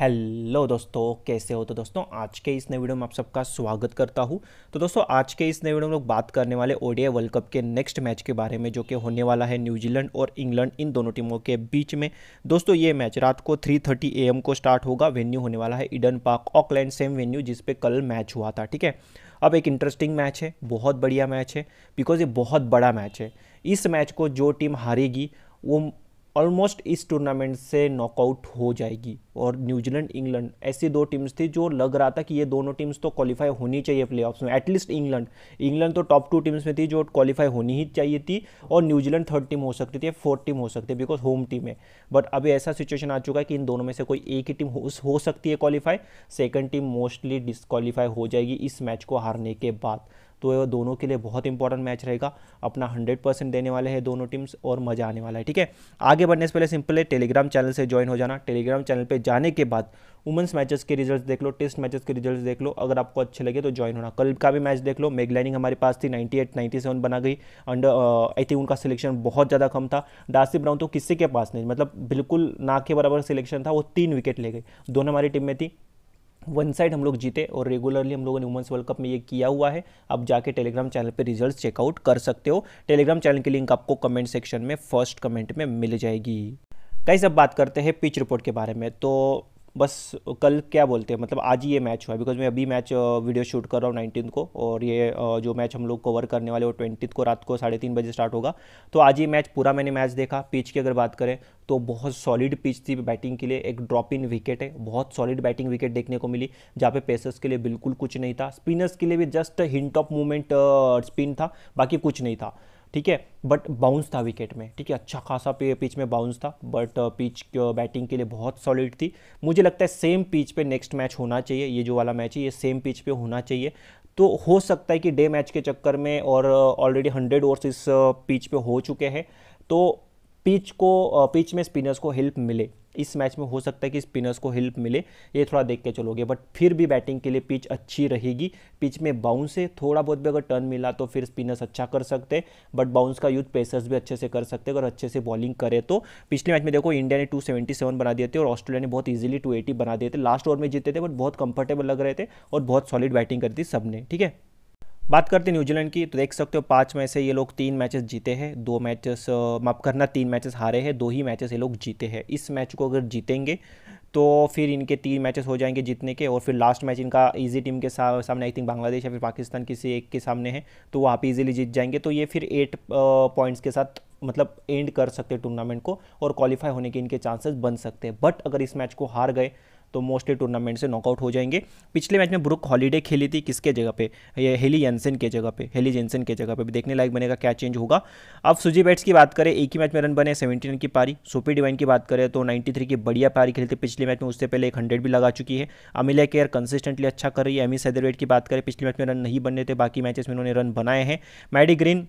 hello दोस्तों कैसे हो तो दोस्तों आज के इस नए वीडियो में आप सबका स्वागत करता हूँ तो दोस्तों आज के इस नए वीडियो में लोग बात करने वाले ओडिया वर्ल्ड कप के नेक्स्ट मैच के बारे में जो कि होने वाला है न्यूजीलैंड और इंग्लैंड इन दोनों टीमों के बीच में दोस्तों ये मैच रात को थ्री थर्टी एम को स्टार्ट होगा वेन्यू होने वाला है Eden Park Auckland same venue जिसपे कल मैच हुआ था ठीक है अब एक इंटरेस्टिंग मैच है बहुत बढ़िया मैच है बिकॉज ये बहुत बड़ा मैच है इस मैच को जो टीम हारेगी वो ऑलमोस्ट इस टूर्नामेंट से नॉकआउट हो जाएगी और न्यूजीलैंड इंग्लैंड ऐसी दो टीम्स थी जो लग रहा था कि ये दोनों टीम्स तो क्वालिफाई होनी चाहिए ऑफ्स में एटलीस्ट इंग्लैंड इंग्लैंड तो टॉप टू टीम्स में थी जो क्वालिफाई होनी ही चाहिए थी और न्यूजीलैंड थर्ड टीम हो सकती थी फोर्थ टीम हो सकती है बिकॉज होम टीम है बट अभी ऐसा सिचुएशन आ चुका है कि इन दोनों में से कोई एक ही टीम हो, हो सकती है qualify second team mostly disqualify हो जाएगी इस मैच को हारने के बाद तो दोनों के लिए बहुत इंपॉर्टेंट मैच रहेगा अपना हंड्रेड परसेंट देने वाले हैं दोनों टीम्स और मज़ा आने वाला है ठीक है आगे बढ़ने से पहले सिंपल है टेलीग्राम चैनल से ज्वाइन हो जाना टेलीग्राम चैनल पर जाने के बाद वुमेंस मैचेस के रिजल्ट्स देख लो टेस्ट मैचेस के रिजल्ट्स देख लो अगर आपको अच्छे लगे तो ज्वाइन होना कल का भी मैच देख लो मेगलाइनिंग हमारे पास थी 98 97 बना गई अंडर आई थिंक उनका सिलेक्शन बहुत ज़्यादा कम था डासी ब्राउन तो किसी के पास नहीं मतलब बिल्कुल ना के बराबर सिलेक्शन था वो तीन विकेट ले गई दोनों हमारी टीम में थी वन साइड हम लोग जीते और रेगुलरली हम लोगों ने वुमेंस वर्ल्ड कप में ये किया हुआ है आप जाके टेलीग्राम चैनल पे रिजल्ट चेकआउट कर सकते हो टेलीग्राम चैनल की लिंक आपको कमेंट सेक्शन में फर्स्ट कमेंट में मिल जाएगी कई सब बात करते हैं पिच रिपोर्ट के बारे में तो बस कल क्या बोलते हैं मतलब आज ही ये मैच हुआ है बिकॉज मैं अभी मैच वीडियो शूट कर रहा हूँ नाइनटीन को और ये जो मैच हम लोग कवर करने वाले वो ट्वेंटी को रात को साढ़े तीन बजे स्टार्ट होगा तो आज ये मैच पूरा मैंने मैच देखा पिच की अगर बात करें तो बहुत सॉलिड पिच थी बैटिंग के लिए एक ड्रॉप इन विकेट है बहुत सॉलिड बैटिंग विकेट देखने को मिली जहाँ पे पेसर्स के लिए बिल्कुल कुछ नहीं था स्पिनर्स के लिए भी just hint of movement spin था बाकी कुछ नहीं था ठीक है बट बाउंस था विकेट में ठीक है अच्छा खासा पिच में बाउंस था बट पिच बैटिंग के लिए बहुत सॉलिड थी मुझे लगता है सेम पिच पे नेक्स्ट मैच होना चाहिए ये जो वाला मैच है ये सेम पिच पे होना चाहिए तो हो सकता है कि डे मैच के चक्कर में और ऑलरेडी हंड्रेड ओवर्स इस पिच uh, पे हो चुके हैं तो पिच को पिच uh, में स्पिनर्स को हेल्प मिले इस मैच में हो सकता है कि स्पिनर्स को हेल्प मिले ये थोड़ा देख के चलोगे बट फिर भी बैटिंग के लिए पिच अच्छी रहेगी पिच में बाउंस है थोड़ा बहुत भी अगर टर्न मिला तो फिर स्पिनर्स अच्छा कर सकते हैं बट बाउंस का यूथ पेसर्स भी अच्छे से कर सकते हैं अगर अच्छे से बॉलिंग करे तो पिछले मैच में देखो इंडिया ने टू बना दिए थे और ऑस्ट्रेलिया ने बहुत ईजिली टू बना दिए थे लास्ट ओवर में जीते थे बट बहुत कंफर्टेबल लग रहे थे और बहुत सॉलिड बैटिंग करती सबने ठीक है बात करते हैं न्यूजीलैंड की तो देख सकते हो पाँच में से ये लोग तीन मैचेस जीते हैं दो मैचेस माफ करना तीन मैचेस हारे हैं दो ही मैचेस ये लोग जीते हैं इस मैच को अगर जीतेंगे तो फिर इनके तीन मैचेस हो जाएंगे जीतने के और फिर लास्ट मैच इनका इजी टीम के सा, सामने आई थिंक बांग्लादेश या फिर पाकिस्तान किसी एक के सामने है तो वहाँ आप इजीली जीत जाएंगे तो ये फिर एट पॉइंट्स के साथ मतलब एंड कर सकते टूर्नामेंट को और क्वालिफाई होने के इनके चांसेस बन सकते हैं बट अगर इस मैच को हार गए तो मोस्टली टूर्नामेंट से नॉकआउट हो जाएंगे पिछले मैच में ब्रुक हॉलीडे खेली थी किसके जगह पे ये हेली जेंसन के जगह पे हेली जेंसन के जगह पे भी देखने लायक बनेगा क्या चेंज होगा अब सुजी बैट्स की बात करें एक ही मैच में रन बने सेवेंटी की पारी सुपी डिवाइन की बात करें तो नाइन्टी की बढ़िया पारी खेलती पिछले मैच में उससे पहले एक हंड्रेड भी लगा चुकी है अमिले केयर कंसिस्टेंटली अच्छा कर रही है एमी सैदरवेट की बात करें पिछले मैच में रन नहीं बने थे बाकी मैचेस में उन्होंने रन बनाए हैं मैडी ग्रीन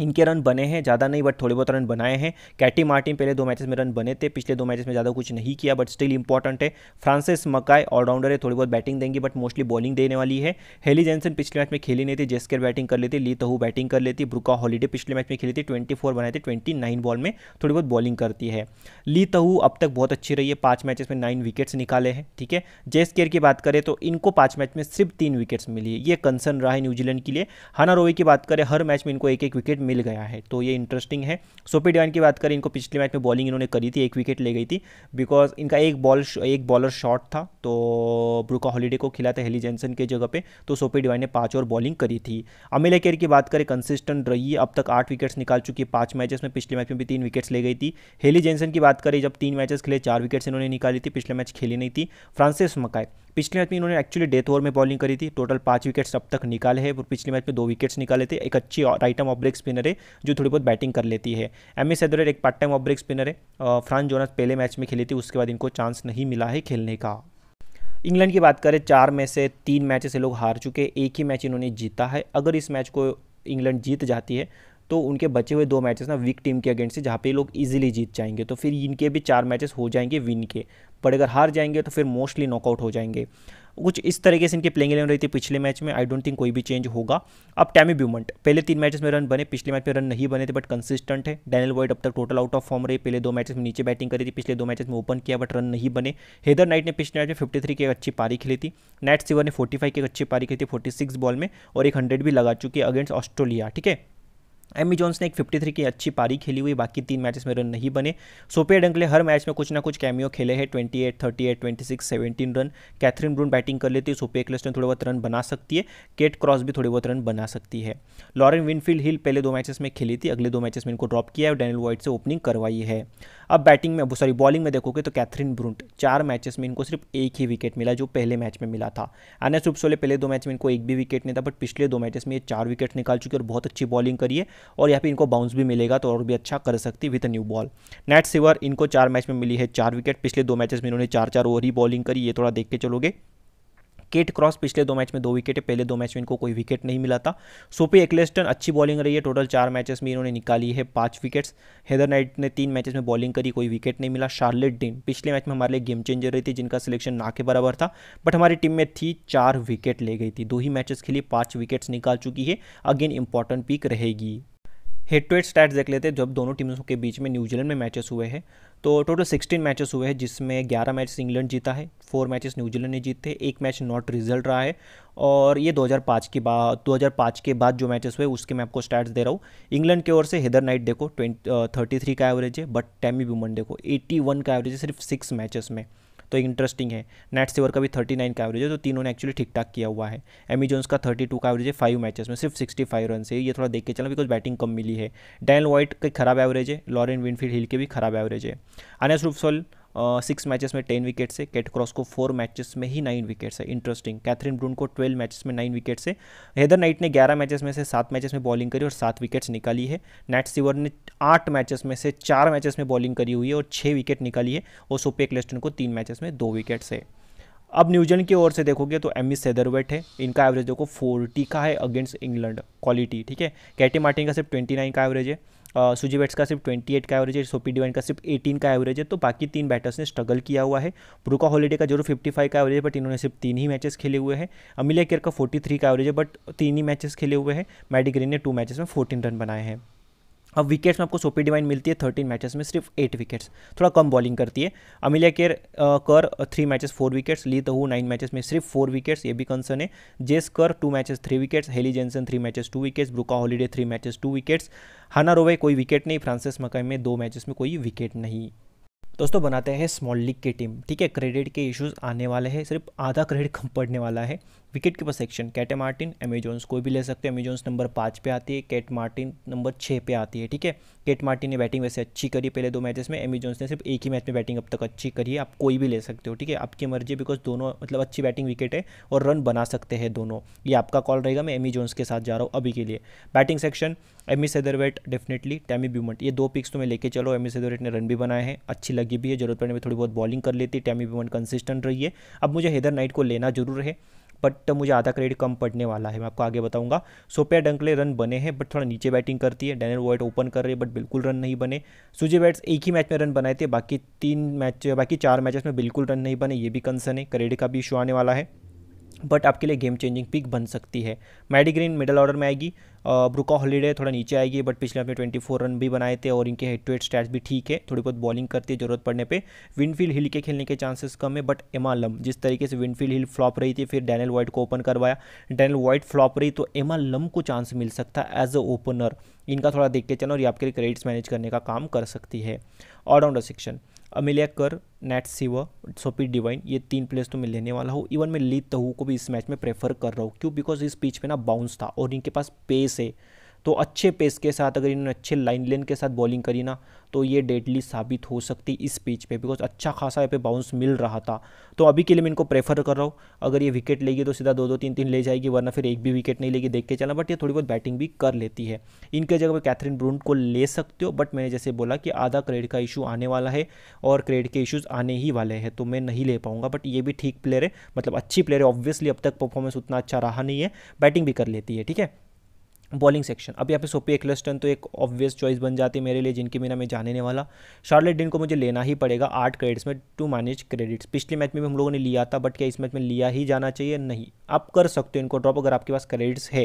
इनके रन बने हैं ज़्यादा नहीं बट थोड़े बहुत रन बनाए हैं कैटी मार्टिन पहले दो मैचेस में रन बने थे पिछले दो मैचेस में ज़्यादा कुछ नहीं किया बट स्टिल इंपॉर्टेंट है फ्रांसिस मकाय ऑलराउंडर है थोड़ी बहुत बैटिंग देंगी बट मोस्टली बॉलिंग देने वाली है हेली जेंसन पिछले मैच में खेली नहीं थी जेस्कर बैटिंग कर लेती ली तहू बैटिंग कर लेती ब्रुका हॉलीडे पिछले मैच में खेली थी ट्वेंटी बनाए थे ट्वेंटी बॉल में थोड़ी बहुत बॉलिंग करती है ली तहू अब तक बहुत अच्छी रही है पाँच मैचेस में नाइन विकेट्स निकाले हैं ठीक है जेस्केर की बात करें तो इनको पाँच मैच में सिर्फ तीन विकेट्स मिली है ये कंसर्न रहा है न्यूजीलैंड के लिए हाना रोवे की बात करें हर मैच में इनको एक एक विकेट मिल गया है तो ये इंटरेस्टिंग है सोपी डिवाइन की बात करें इनको पिछले मैच में बॉलिंग इन्होंने करी थी एक विकेट ले गई थी बिकॉज इनका एक बॉल एक बॉलर शॉट था तो ब्रूका हॉलीडे को खिला था हेली जेंसन के जगह पे तो सोपी डिवाइन ने पाँच ओवर बॉलिंग करी थी अमिल केर की बात करें कंसिस्टेंट रही अब तक आठ विकेट्स निकाल चुकी है पाँच मैचेस में पिछले मैच में भी तीन विकेट्स ले गई थी हेली जेंसन की बात करें जब तीन मैचेस खेले चार विकेट्स इन्होंने निकाली थी पिछले मैच खेली नहीं थी फ्रांसिस मकाय पिछले मैच में इन्होंने एक्चुअली डेथ ओवर में बॉलिंग करी थी टोटल पाँच विकेट्स अब तक निकाले हैं और पिछले मैच में दो विकेट्स निकाले थे एक अच्छी right arm off break spinner है जो थोड़ी बहुत बैटिंग कर लेती है एम एस एदर एक part time off break spinner है फ्रांस जोनस पहले मैच में खेली थी उसके बाद इनको चांस नहीं मिला है खेलने का इंग्लैंड की बात करें चार में से तीन मैचेस से लोग हार चुके एक ही मैच इन्होंने जीता है अगर इस मैच को इंग्लैंड जीत जाती है तो उनके बचे हुए दो मैचेस ना वीक टीम के अगेंस्ट से जहाँ पे लोग इजीली जीत जाएंगे तो फिर इनके भी चार मैचेस हो जाएंगे विन के बट अगर हार जाएंगे तो फिर मोस्टली नॉकआउट हो जाएंगे कुछ इस तरीके से इनकी प्लेइंग इलेवन रही थी पिछले मैच में आई डोंट थिंक कोई भी चेंज होगा अब टैमी ब्यूमंट पहले तीन मैचेस में रन बने पिछले मैच में रन नहीं बने थे बट कंसिस्टेंट है डैनियल वॉइड अब तक टोटल आउट ऑफ फॉर्म रही पहले दो मैचेस में नीचे बैटिंग करी थी पिछले दो मैचेस में ओपन किया बट रन नहीं बने हेदर नाइट ने पिछले मैच में फिफ्टी थ्री की एक अच्छी पारी खेली थी नेट सिवर ने फोर्टी फाइव की एक अच्छी पारी खेली थी फोर्टी सिक्स बॉल में और एक हंड्रेड भी लगा चुकी है अगेंस्ट ऑस्ट्रेलिया ठीक है एमी जोन्स ने एक 53 की अच्छी पारी खेली हुई बाकी तीन मैचेस में रन नहीं बने सोपे डंकले हर मैच में कुछ ना कुछ कैमियो खेले हैं 28, 38, 26, 17 रन कैथरीन ब्रून बैटिंग कर लेती है एक ने थोड़े बहुत रन बना सकती है केट क्रॉस भी थोड़े बहुत रन बना सकती है लॉरेन विनफील्ड हिल पहले दो मैचेस में खेली थी अगले दो मैचेस में इनको ड्रॉप किया है और वाइट से ओपनिंग करवाई है अब बैटिंग में सॉरी बॉलिंग में देखोगे तो कैथरीन ब्रूंट चार मैचेस में इनको सिर्फ एक ही विकेट मिला जो पहले मैच में मिला था अन्य सुपसोले पहले दो मैच में इनको एक भी विकेट नहीं था बट पिछले दो मैचेस में ये चार विकेट निकाल चुकी और बहुत अच्छी बॉलिंग करी है और यहाँ पे इनको बाउंस भी मिलेगा तो और भी अच्छा कर सकती है with new ball Nat Sciver इनको चार मैच में मिली है चार विकेट पिछले दो मैचेस में इन्होंने चार चार ओवर ही बॉलिंग करी ये थोड़ा देख के चलोगे केट क्रॉस पिछले दो मैच में दो विकेट है पहले दो मैच में इनको कोई विकेट नहीं मिला था सोपी एक्लेस्टन अच्छी बॉलिंग रही है टोटल चार मैचेस में इन्होंने निकाली है पांच विकेट्स हैदर नाइट ने तीन मैचेस में बॉलिंग करी कोई विकेट नहीं मिला शार्लेट डिन पिछले मैच में हमारे लिए गेम चेंजर रही थी जिनका सिलेक्शन ना के बराबर था बट हमारी टीम में थी चार विकेट ले गई थी दो ही मैचेस के लिए पाँच विकेट्स निकाल चुकी है अगेन इंपॉर्टेंट पिक रहेगी हेड टू हेड स्टैट्स देख लेते हैं जब दोनों टीमों के बीच में न्यूजीलैंड में मैचेस हुए हैं तो टोटल सिक्सटीन मैचेस हुए हैं जिसमें ग्यारह मैच इंग्लैंड जीता है फोर मैचेस न्यूजीलैंड ने जीते एक मैच नॉट रिजल्ट रहा है और ये 2005 के बाद 2005 के बाद जो मैचेस हुए उसके मैं आपको स्टैट्स दे रहा हूँ इंग्लैंड की ओर से हेदर नाइट देखो ट्वेंटी थर्टी थ्री का एवरेज है बट टैमी बुमन देखो एट्टी वन का एवरेज है सिर्फ सिक्स मैचेस में तो इंटरेस्टिंग है नेट सेवर का भी थर्टी नाइन का एवरेज है तो तीनों ने एक्चुअली ठीक ठाक किया हुआ है एमी जोन्स का थर्टी टू का एवरेज है फाइव मैचेस में सिर्फ सिक्सटी फाइव रन से ये थोड़ा देख के चलना बिकॉज बैटिंग कम मिली है डैन वाइट का खराब एवरेज है लॉरेन विनफील्ड हिल के भी खराब एवरेज है अनस रूफसोल सिक्स मैचेस में टेन विकेट से केट क्रॉस को फोर मैचेस में ही नाइन विकेट्स है इंटरेस्टिंग कैथरीन ब्रून को ट्वेल्व मैचेस में नाइन विकेट से हेदर नाइट ने ग्यारह मैचेस में से सात मैचेस में बॉलिंग करी और सात विकेट्स निकाली है नैट सिवर ने आठ मैचेस में से चार मैचेस में बॉलिंग करी हुई है और छः विकेट निकाली है और सोपेक लेस्टन को तीन मैचेस में दो विकेट्स है अब न्यूजीलैंड की ओर से देखोगे तो एम सेदरवेट है इनका एवरेज देखो फोर्टी का है अगेंस्ट इंग्लैंड क्वालिटी ठीक है कैटी मार्टिन का सिर्फ ट्वेंटी नाइन का एवरेज है सुजी बैट्स का सिर्फ ट्वेंटी एट का एवरेज है सोपी डिवाइन का सिर्फ एटीन का एवरेज है तो बाकी तीन बैटर्स ने स्ट्रगल किया हुआ है ब्रुका हॉलीडे का जरूर फिफ्टी फाइव का एवरेज है बट इन्होंने सिर्फ तीन ही मैचेस खेले हुए हैं अमिलिया केयर का फोर्टी थ्री का एवरेज है बट तीन ही मैचेस खेले हुए हैं मैडी ग्रीन ने टू मैचेस में फोर्टीन रन बनाए हैं अब विकेट्स में आपको सोपी डिवाइन मिलती है थर्टीन मैचेस में सिर्फ एट विकेट्स थोड़ा कम बॉलिंग करती है अमिलिया केर कर three matches four wickets Lea Tahuhu nine matches में सिर्फ फोर विकेट्स ये भी कंसर्न है Jess Kerr two matches three wickets Hayley Jensen three matches two wickets Brooke Halliday three matches two wickets Hannah Rowe कोई wicket नहीं Francis मकई में दो मैचेस में कोई विकेट नहीं दोस्तों बनाते हैं स्मॉल लीग की टीम ठीक है क्रेडिट के इश्यूज आने वाले हैं सिर्फ आधा क्रेडिट कम पड़ने वाला है wicket keeper section Katey Martin Amazons कोई भी ले सकते हो अमेजोन्स नंबर पाँच पे आती है कैट मार्टिन नंबर छः पे आती है ठीक है कैट मार्टिन ने बैटिंग वैसे अच्छी करी पहले दो मैचेस में अमेजोन्स ने सिर्फ एक ही मैच में बैटिंग अब तक अच्छी करी है आप कोई भी ले सकते हो ठीक है आपकी मर्जी बिकॉज दोनों मतलब अच्छी बैटिंग विकेट है और रन बना सकते हैं दोनों ये आपका कॉल रहेगा मैं एमी के साथ जा रहा हूँ अभी के लिए batting section Amy Satterthwaite definitely Tammy Beaumont ये दो पिक्स तो मैं लेके चलो एमी सेदरवेट ने रन भी बनाए हैं अच्छी लगी भी है जरूरत पड़ने में थोड़ी बहुत बॉलिंग कर लेती टैमी ब्यूमंट कंसिस्टेंट रही है अब मुझे हैदर नाइट को लेना जरूर है बट मुझे आधा क्रेडिट कम पड़ने वाला है मैं आपको आगे बताऊंगा सोपिया डंकले रन बने हैं बट थोड़ा नीचे बैटिंग करती है डैनियल वॉइट ओपन कर रहे हैं बट बिल्कुल रन नहीं बने सुजे बैट्स एक ही मैच में रन बनाए थे बाकी तीन मैच बाकी चार मैचेस में बिल्कुल रन नहीं बने ये भी कंसर्न है क्रेडिट का भी इशू आने वाला है बट आपके लिए गेम चेंजिंग पिक बन सकती है मैडी ग्रीन मिडल ऑर्डर में आएगी ब्रुका हॉलीडे थोड़ा नीचे आएगी बट पिछले आपने 24 रन भी बनाए थे और इनके हेड टू हेड स्टैट्स भी ठीक है थोड़ी बहुत बॉलिंग करती है जरूरत पड़ने पे विनफील्ड हिल के खेलने के चांसेस कम है बट एमा लम जिस तरीके से विनफील्ड हिल फ्लॉप रही थी फिर डैनल वाइट को ओपन करवाया डैनल वाइट फ्लॉप रही तो एमा लम को चांस मिल सकता है एज अ ओपनर इनका थोड़ा देख के चलो और ये आपके लिए क्रेडिट्स मैनेज करने का काम कर सकती है allrounder section Amelia Kerr Nat Sciver Sophie divine ये तीन प्लेयर्स तो मैं लेने वाला हूँ इवन मैं ली तहू तो को भी इस मैच में प्रेफर कर रहा हूँ क्यों बिकॉज इस पिच में ना बाउंस था और इनके पास पेस है तो अच्छे पेस के साथ अगर इन्होंने अच्छे लाइन लेन के साथ बॉलिंग करी ना तो ये डेडली साबित हो सकती इस पिच पे बिकॉज अच्छा खासा यहाँ पे बाउंस मिल रहा था तो अभी के लिए मैं इनको प्रेफर कर रहा हूँ अगर ये विकेट लेगी तो सीधा दो दो तीन तीन ले जाएगी वरना फिर एक भी विकेट नहीं लेगी देख के चलना बट ये थोड़ी बहुत बैटिंग भी कर लेती है इनके जगह पर कैथरीन ब्रूंट को ले सकते हो बट मैंने जैसे बोला कि आधा क्रेड का इशू आने वाला है और क्रेड के इशूज़ आने ही वाले हैं तो मैं नहीं ले पाऊंगा बट ये भी ठीक प्लेयर है मतलब अच्छी प्लेयर है ऑब्वियसली अब तक परफॉर्मेंस उतना अच्छा रहा नहीं है बैटिंग भी कर लेती है ठीक है बॉलिंग सेक्शन अब यहाँ पे सोपी एक्लस्टन तो एक ऑब्वियस चॉइस बन जाती है मेरे लिए जिनके बिना मैं जाने वाला शार्लेट डिन को मुझे लेना ही पड़ेगा आठ क्रेडिट्स में टू मैनेज क्रेडिट्स पिछले मैच में भी हम लोगों ने लिया था बट क्या इस मैच में लिया ही जाना चाहिए नहीं आप कर सकते हो इनको ड्रॉप अगर आपके पास क्रेडिट्स है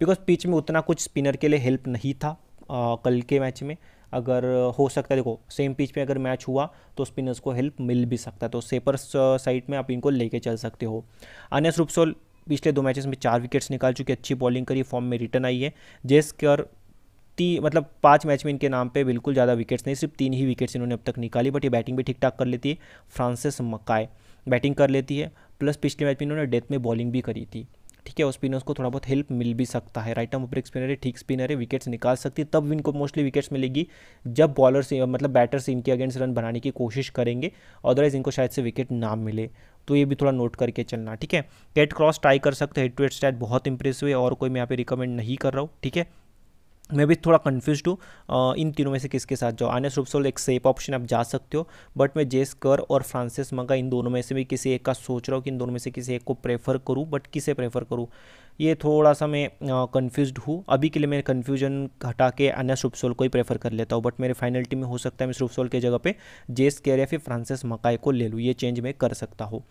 बिकॉज पिच में उतना कुछ स्पिनर के लिए हेल्प नहीं था आ, कल के मैच में अगर हो सकता है देखो सेम पिच में अगर मैच हुआ तो स्पिनर्स को हेल्प मिल भी सकता है तो सेपर साइड में आप इनको लेके चल सकते हो अनस रूपसोल पिछले दो मैचेस में चार विकेट्स निकाल चुकी अच्छी बॉलिंग करी फॉर्म में रिटर्न आई है और ती मतलब पाँच मैच में इनके नाम पे बिल्कुल ज़्यादा विकेट्स नहीं सिर्फ तीन ही विकेट्स इन्होंने अब तक निकाली बट ये बैटिंग भी ठीक ठाक कर लेती है फ्रांसिस मकाय बैटिंग कर लेती है प्लस पिछले मैच में इन्होंने डेथ में बॉलिंग भी करी थी ठीक है और स्पिनर्स को थोड़ा बहुत हेल्प मिल भी सकता है राइट आर्म ऊपर स्पिनर है ठीक स्पिनर है विकेट्स निकाल सकती है तब इनको मोस्टली विकेट्स मिलेगी जब बॉलर से मतलब बैटर से इनके अगेंस्ट रन बनाने की कोशिश करेंगे अदरवाइज इनको शायद से विकेट ना मिले तो ये भी थोड़ा नोट करके चलना ठीक है कैट क्रॉस ट्राई कर सकते हेड टू हेड स्टैट बहुत इंप्रेसिव है और कोई मैं यहाँ पे रिकमेंड नहीं कर रहा हूँ ठीक है मैं भी थोड़ा कन्फ्यूज हूँ इन तीनों में से किसके साथ जाओ आने रूपसोल एक सेफ ऑप्शन आप जा सकते हो बट मैं जेस कर और फ्रांसिस मंगा इन दोनों में से भी किसी एक का सोच रहा हूँ कि इन दोनों में से किसी एक को प्रेफर करूँ बट किसे प्रेफर करूँ ये थोड़ा सा मैं कन्फ्यूज हूँ अभी के लिए मैं कन्फ्यूजन हटा के अन्य श्रुपसोल को ही प्रेफर कर लेता हूँ बट मेरे फाइनल टीम में हो सकता है मैं श्रुपसोल के जगह पे जेस केयर या फिर फ्रांसिस मकाई को ले लूँ ये चेंज मैं कर सकता हूँ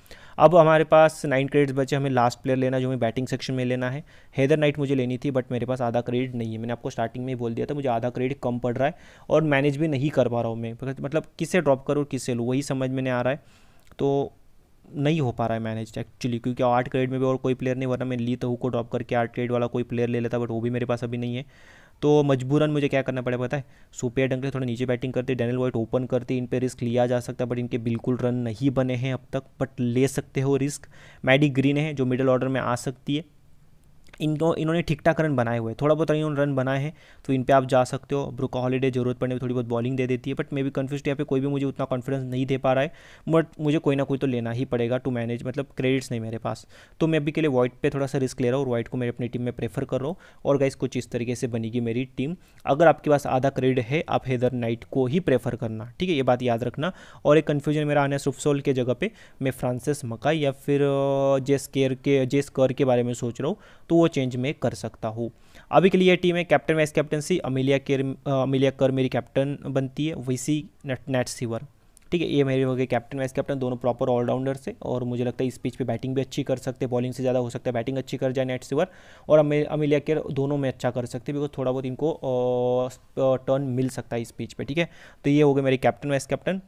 अब हमारे पास नाइन क्रेडिट्स बचे हमें लास्ट प्लेयर लेना जो हमें बैटिंग सेक्शन में लेना है हैदर नाइट मुझे लेनी थी बट मेरे पास आधा क्रेडिट नहीं है मैंने आपको स्टार्टिंग में ही बोल दिया था मुझे आधा क्रेडिट कम पड़ रहा है और मैनेज भी नहीं कर पा रहा हूँ मैं मतलब किसे ड्रॉप करूँ किससे लूँ वही समझ में नहीं आ रहा है तो नहीं हो पा रहा है मैनेज एक्चुअली क्योंकि आर्ट क्रेड में भी और कोई प्लेयर नहीं वरना मैं ली तो को ड्रॉप करके आर्ट क्रेड वाला कोई प्लेयर ले लेता बट वो भी मेरे पास अभी नहीं है तो मजबूरन मुझे क्या करना पड़ेगा पता है सुपेयर डंगले थोड़ा नीचे बैटिंग करते डैनियल वाइट ओपन करते इन पर रिस्क लिया जा सकता है बट इनके बिल्कुल रन नहीं बने हैं अब तक बट ले सकते हो रिस्क मैडी ग्रीन है जो मिडिल ऑर्डर में आ सकती है इनको इन्होंने ठीक ठाक रन बनाए हुए थोड़ा बहुत इन्होंने रन बनाए हैं तो इन पे आप जा सकते हो ब्रुक हॉलीडे जरूरत पड़ने पर थोड़ी बहुत बॉलिंग दे देती है बट मे बी कन्फ्यूज यहाँ पे कोई भी मुझे उतना कॉन्फिडेंस नहीं दे पा रहा है बट मुझे कोई ना कोई तो लेना ही पड़ेगा टू मैनेज मतलब क्रेडिट्स नहीं मेरे पास तो मैं अभी के लिए वाइट पर थोड़ा सा रिस्क ले रहा हूँ व्हाइट वाइट को मैं अपनी टीम में प्रेफर कर रहा हूँ और गाइस कुछ इस तरीके से बनेगी मेरी टीम अगर आपके पास आधा क्रेडिट है आप हेदर नाइट को ही प्रेफर करना ठीक है ये बात याद रखना और एक कन्फ्यूजन मेरा आना सुफसोल के जगह पर मैं फ्रांसिस मकाई या फिर जेस केयर के जेस कर के बारे में सोच रहा हूँ तो वो चेंज मैं कर सकता हूँ अभी के लिए टीम है कैप्टन वाइस कैप्टनसी अमिलिया केर अमिलिया कर मेरी कैप्टन बनती है वैसी नेट नेट सीवर ठीक है ये मेरे हो गए कैप्टन वाइस कैप्टन दोनों प्रॉपर ऑलराउंडर से और मुझे लगता है इस पिच पे बैटिंग भी अच्छी कर सकते हैं बॉलिंग से ज़्यादा हो सकता है बैटिंग अच्छी कर जाए नेट सीवर और अमिलिया केयर दोनों में अच्छा कर सकते हैं बिकॉज थोड़ा बहुत इनको टर्न मिल सकता है इस पिच पर ठीक है तो ये हो गए मेरे कैप्टन वाइस कैप्टन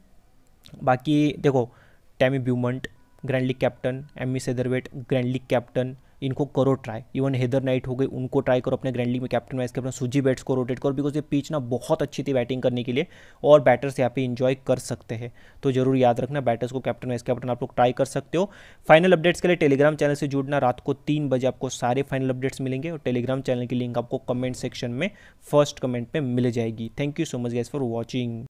बाकी देखो Tammy Beaumont grand league captain Amy Satterthwaite grand league captain इनको करो ट्राई इवन हेदर नाइट हो गई उनको ट्राई करो अपने ग्रैंडली में captain vice captain Suzie Bates को रोटेट करो बिकॉज ये पिच ना बहुत अच्छी थी बैटिंग करने के लिए और बैटर्स यहाँ पे इंजॉय कर सकते हैं तो जरूर याद रखना बैटर्स को कैप्टन वाइस कैप्टन आप लोग ट्राई कर सकते हो फाइनल अपडेट्स के लिए टेलीग्राम चैनल से जुड़ना रात को तीन बजे आपको सारे फाइनल अपडेट्स मिलेंगे और टेलीग्राम चैनल की लिंक आपको कमेंट सेक्शन में फर्स्ट कमेंट में मिल जाएगी thank you so much guys for watching